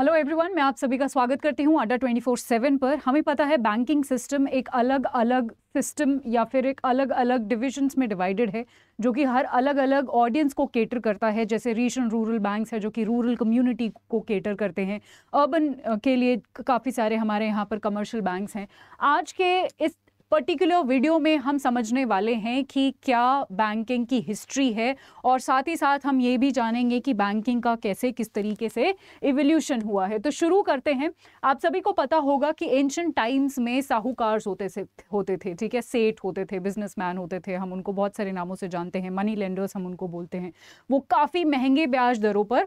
hello everyone मैं आप सभी का स्वागत करती हूं अड्डा 24/7 पर हमें पता है बैंकिंग सिस्टम एक अलग अलग सिस्टम या फिर एक अलग अलग डिविजन्स में डिवाइडेड है जो कि हर अलग अलग ऑडियंस को केटर करता है जैसे रीजन रूरल बैंक्स है जो कि रूरल कम्युनिटी को केटर करते हैं अर्बन के लिए काफ़ी सारे हमारे यहाँ पर कमर्शियल बैंक्स हैं आज के इस पर्टिकुलर वीडियो में हम समझने वाले हैं कि क्या बैंकिंग की हिस्ट्री है और साथ ही साथ हम ये भी जानेंगे कि बैंकिंग का कैसे किस तरीके से इवोल्यूशन हुआ है तो शुरू करते हैं आप सभी को पता होगा कि एंशंट टाइम्स में साहूकार होते से होते थे ठीक है सेठ होते थे बिजनेसमैन होते थे हम उनको बहुत सारे नामों से जानते हैं मनी लेंडर्स हम उनको बोलते हैं वो काफ़ी महंगे ब्याज दरों पर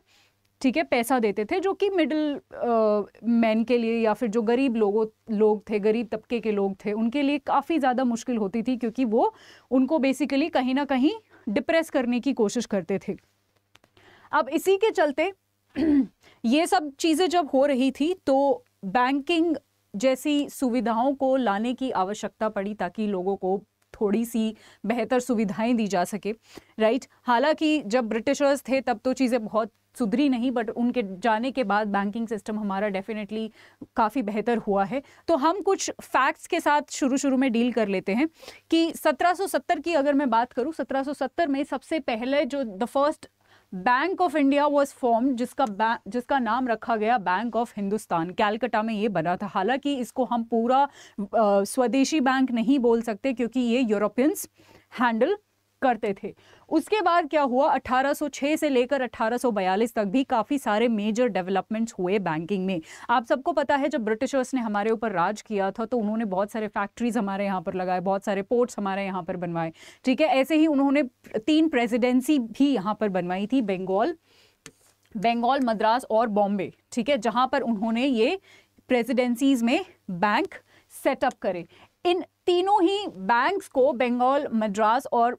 ठीक है पैसा देते थे जो कि मिडिल मैन के लिए या फिर जो गरीब लोगों लोग थे गरीब तबके के लोग थे उनके लिए काफ़ी ज़्यादा मुश्किल होती थी क्योंकि वो उनको बेसिकली कहीं ना कहीं डिप्रेस करने की कोशिश करते थे अब इसी के चलते ये सब चीज़ें जब हो रही थी तो बैंकिंग जैसी सुविधाओं को लाने की आवश्यकता पड़ी ताकि लोगों को थोड़ी सी बेहतर सुविधाएं दी जा सके राइट हालांकि जब ब्रिटिशर्स थे तब तो चीज़ें बहुत सुधरी नहीं बट उनके जाने के बाद बैंकिंग सिस्टम हमारा डेफिनेटली काफ़ी बेहतर हुआ है तो हम कुछ फैक्ट्स के साथ शुरू शुरू में डील कर लेते हैं कि 1770 की अगर मैं बात करूँ 1770 में सबसे पहले जो the first bank of India was form जिसका जिसका नाम रखा गया बैंक ऑफ हिंदुस्तान कैलकटा में ये बना था हालांकि इसको हम पूरा आ, स्वदेशी बैंक नहीं बोल सकते क्योंकि ये यूरोपियंस हैंडल करते थे उसके बाद क्या हुआ 1806 से लेकर 1842 तक भी काफ़ी सारे मेजर डेवलपमेंट्स हुए बैंकिंग में आप सबको पता है जब ब्रिटिशर्स ने हमारे ऊपर राज किया था तो उन्होंने बहुत सारे फैक्ट्रीज हमारे यहाँ पर लगाए बहुत सारे पोर्ट्स हमारे यहाँ पर बनवाए ठीक है ऐसे ही उन्होंने तीन प्रेजिडेंसी भी यहाँ पर बनवाई थी बंगाल बंगाल मद्रास और बॉम्बे ठीक है जहाँ पर उन्होंने ये प्रेजिडेंसीज में बैंक सेटअप करे इन तीनों ही बैंक्स को बंगाल मद्रास और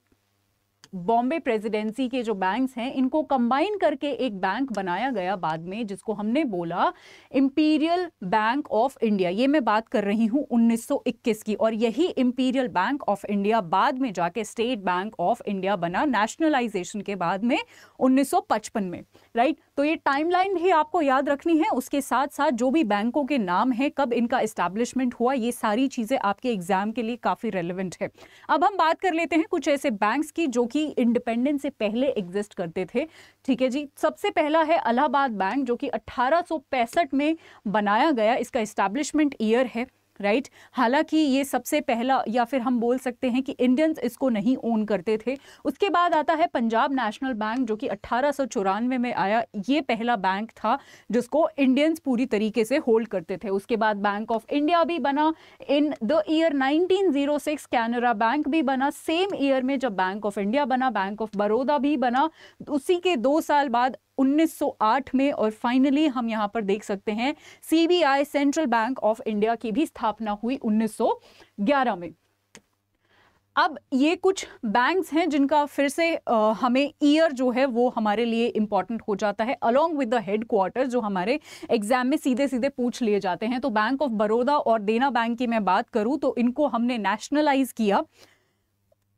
बॉम्बे प्रेसिडेंसी के जो बैंक्स हैं इनको कंबाइन करके एक बैंक बनाया गया बाद में जिसको हमने बोला इम्पीरियल बैंक ऑफ इंडिया ये मैं बात कर रही हूँ 1921 की और यही इम्पीरियल बैंक ऑफ इंडिया बाद में जाके स्टेट बैंक ऑफ इंडिया बना नेशनलाइजेशन के बाद में 1955 में राइट तो ये टाइमलाइन भी आपको याद रखनी है उसके साथ साथ जो भी बैंकों के नाम हैं कब इनका इस्टेब्लिशमेंट हुआ ये सारी चीज़ें आपके एग्जाम के लिए काफ़ी रेलिवेंट है अब हम बात कर लेते हैं कुछ ऐसे बैंक्स की जो कि अपनी इंडिपेंडेंस से पहले एग्जिस्ट करते थे ठीक है जी सबसे पहला है अलाहाबाद बैंक जो कि अट्ठारह में बनाया गया इसका इस्टेब्लिशमेंट ईयर है राइट हालांकि ये सबसे पहला या फिर हम बोल सकते हैं कि इंडियंस इसको नहीं ओन करते थे उसके बाद आता है पंजाब नेशनल बैंक जो कि अट्ठारह में आया ये पहला बैंक था जिसको इंडियंस पूरी तरीके से होल्ड करते थे उसके बाद बैंक ऑफ इंडिया भी बना in the year 1906 Canara bank भी बना सेम ईयर में जब बैंक ऑफ इंडिया बना बैंक ऑफ बड़ौदा भी बना उसी के दो साल बाद 1908 में और फाइनली हम यहाँ पर देख सकते हैं CBI central bank of India की भी स्थापना हुई 1911 में अब ये कुछ बैंक्स हैं जिनका फिर से आ, हमें ईयर जो है वो हमारे लिए इम्पॉर्टेंट हो जाता है along with the headquarter जो हमारे एग्जाम में सीधे सीधे पूछ लिए जाते हैं तो बैंक ऑफ बड़ौदा और देना बैंक की मैं बात करूं तो इनको हमने नेशनलाइज किया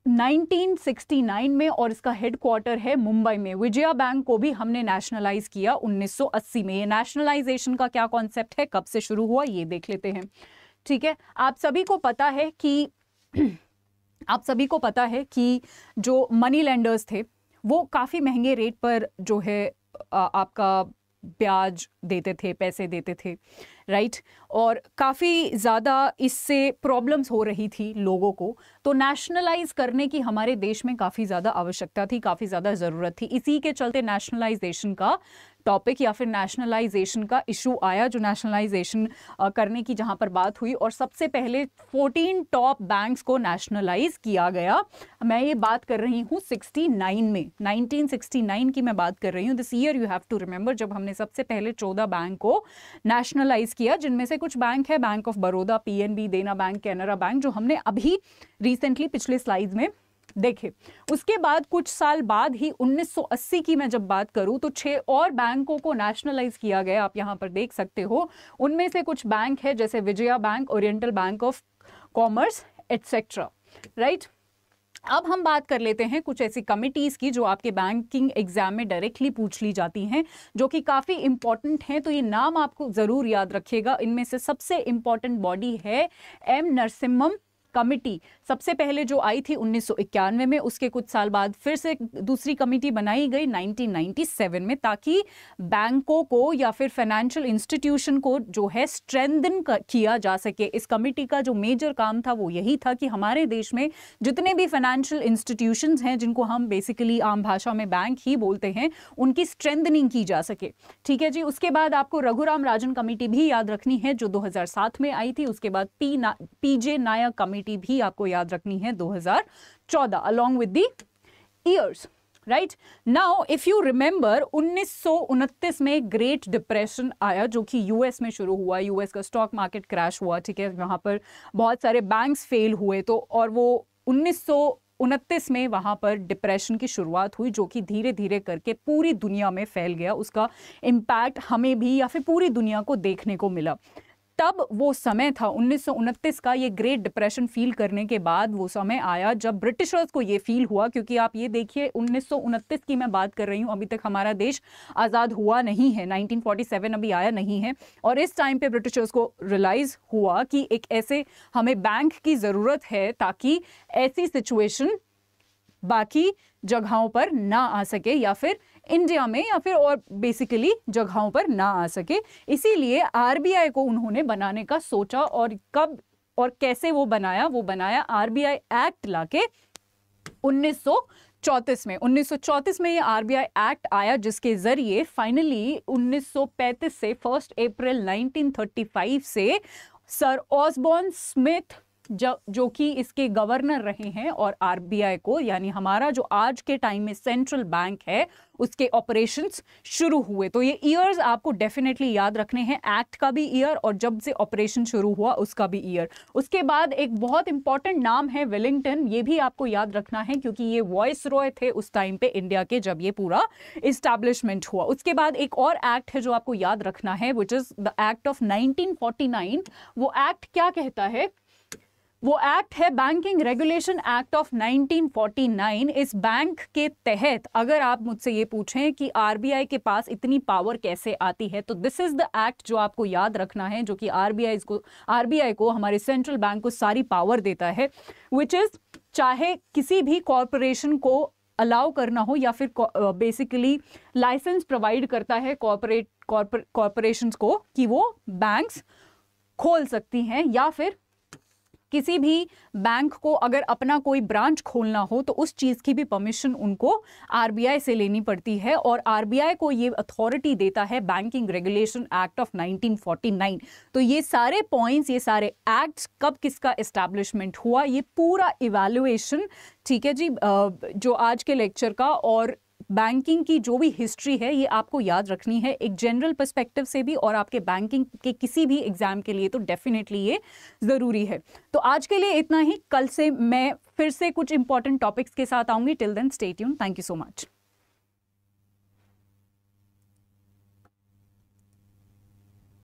1969 में और इसका हेडक्वार्टर है मुंबई में विजया बैंक को भी हमने नेशनलाइज किया 1980 में ये नेशनलाइजेशन का क्या कॉन्सेप्ट है कब से शुरू हुआ ये देख लेते हैं ठीक है आप सभी को पता है कि आप सभी को पता है कि जो मनी लैंडर्स थे वो काफ़ी महंगे रेट पर जो है आपका ब्याज देते थे पैसे देते थे राइट और काफ़ी ज़्यादा इससे प्रॉब्लम्स हो रही थी लोगों को तो नेशनलाइज करने की हमारे देश में काफ़ी ज़्यादा आवश्यकता थी काफ़ी ज़्यादा ज़रूरत थी इसी के चलते नेशनलाइजेशन का टॉपिक या फिर नेशनलाइजेशन का इशू आया जो नेशनलाइजेशन करने की जहाँ पर बात हुई और सबसे पहले 14 टॉप बैंक्स को नेशनलाइज किया गया मैं ये बात कर रही हूँ 69 में 1969 की मैं बात कर रही हूँ this year you have to remember जब हमने सबसे पहले 14 बैंक को नेशनलाइज किया जिनमें से कुछ बैंक है बैंक ऑफ बड़ौदा पी देना बैंक कैनरा बैंक जो हमने अभी रिसेंटली पिछले स्लाइड में देखिए उसके बाद कुछ साल बाद ही 1980 की मैं जब बात करूं तो छह और बैंकों को नेशनलाइज किया गया आप यहां पर देख सकते हो उनमें से कुछ बैंक है जैसे Vijaya bank oriental bank of commerce etcetera right अब हम बात कर लेते हैं कुछ ऐसी कमिटीज़ की जो आपके बैंकिंग एग्जाम में डायरेक्टली पूछ ली जाती हैं जो कि काफ़ी इंपॉर्टेंट हैं तो ये नाम आपको ज़रूर याद रखिएगा इनमें से सबसे इंपॉर्टेंट बॉडी है एम नरसिम्हम कमिटी सबसे पहले जो आई थी 1991 में उसके कुछ साल बाद फिर से दूसरी कमिटी बनाई गई 1997 में ताकि बैंकों को या फिर फाइनेंशियल इंस्टीट्यूशन को जो है स्ट्रेंथन किया जा सके इस कमिटी का जो मेजर काम था वो यही था कि हमारे देश में जितने भी फाइनेंशियल इंस्टीट्यूशन हैं जिनको हम बेसिकली आम भाषा में बैंक ही बोलते हैं उनकी स्ट्रेंथनिंग की जा सके ठीक है जी उसके बाद आपको रघुराम राजन कमेटी भी याद रखनी है जो दो में आई थी उसके बाद पी ना पीजे नायक कमेटी टी भी आपको याद रखनी है 2014 along with the years right now if you remember उन्नीस में ग्रेट डिप्रेशन आया जो कि यूएस में शुरू हुआ यूएस का स्टॉक मार्केट क्रैश हुआ ठीक है वहां पर बहुत सारे बैंक्स फेल हुए तो और वो उन्नीस उनतीस में वहां पर डिप्रेशन की शुरुआत हुई जो कि धीरे धीरे करके पूरी दुनिया में फैल गया उसका इम्पैक्ट हमें भी या फिर पूरी दुनिया को देखने को मिला तब वो समय था उन्नीस का ये ग्रेट डिप्रेशन फील करने के बाद वो समय आया जब ब्रिटिशर्स को ये फील हुआ क्योंकि आप ये देखिए उन्नीस की मैं बात कर रही हूँ अभी तक हमारा देश आज़ाद हुआ नहीं है 1947 अभी आया नहीं है और इस टाइम पे ब्रिटिशर्स को रियलाइज़ हुआ कि एक ऐसे हमें बैंक की ज़रूरत है ताकि ऐसी सिचुएशन बाकी जगहों पर ना आ सके या फिर इंडिया में या फिर और बेसिकली जगहों पर ना आ सके इसीलिए आर को उन्होंने बनाने का सोचा और कब और कैसे वो बनाया वो बनाया आर एक्ट लाके 1934 में 1934 में ये आर एक्ट आया जिसके ज़रिए फाइनली 1935 से फर्स्ट अप्रैल 1935 से सर ऑसबॉर्न स्मिथ जो जो कि इसके गवर्नर रहे हैं और आरबीआई को यानी हमारा जो आज के टाइम में सेंट्रल बैंक है उसके ऑपरेशंस शुरू हुए तो ये ईयर्स आपको डेफिनेटली याद रखने हैं एक्ट का भी ईयर और जब से ऑपरेशन शुरू हुआ उसका भी ईयर उसके बाद एक बहुत इंपॉर्टेंट नाम है वेलिंगटन ये भी आपको याद रखना है क्योंकि ये वॉइस रॉय थे उस टाइम पे इंडिया के जब ये पूरा इस्टेब्लिशमेंट हुआ उसके बाद एक और एक्ट है जो आपको याद रखना है which is the act of nineteen वो एक्ट क्या कहता है वो एक्ट है बैंकिंग रेगुलेशन एक्ट ऑफ 1949 इस बैंक के तहत अगर आप मुझसे ये पूछें कि आरबीआई के पास इतनी पावर कैसे आती है तो दिस इज द एक्ट जो आपको याद रखना है जो कि आरबीआई को आरबीआई को हमारे सेंट्रल बैंक को सारी पावर देता है विच इज चाहे किसी भी कॉरपोरेशन को अलाउ करना हो या फिर बेसिकली लाइसेंस प्रोवाइड करता है कॉरपोरेट कॉरपोरेशन को कि वो बैंक्स खोल सकती हैं या फिर किसी भी बैंक को अगर अपना कोई ब्रांच खोलना हो तो उस चीज़ की भी परमिशन उनको आरबीआई से लेनी पड़ती है और आरबीआई को ये अथॉरिटी देता है बैंकिंग रेगुलेशन एक्ट ऑफ 1949 तो ये सारे पॉइंट्स ये सारे एक्ट्स कब किसका इस्टेब्लिशमेंट हुआ ये पूरा इवेलुएशन ठीक है जी जो आज के लेक्चर का और बैंकिंग की जो भी हिस्ट्री है ये आपको याद रखनी है एक जनरल पर्सपेक्टिव से भी और आपके बैंकिंग के किसी भी एग्ज़ाम के लिए तो डेफिनेटली ये ज़रूरी है तो आज के लिए इतना ही कल से मैं फिर से कुछ इंपॉर्टेंट टॉपिक्स के साथ आऊँगी टिल देन स्टेट यून थैंक यू सो मच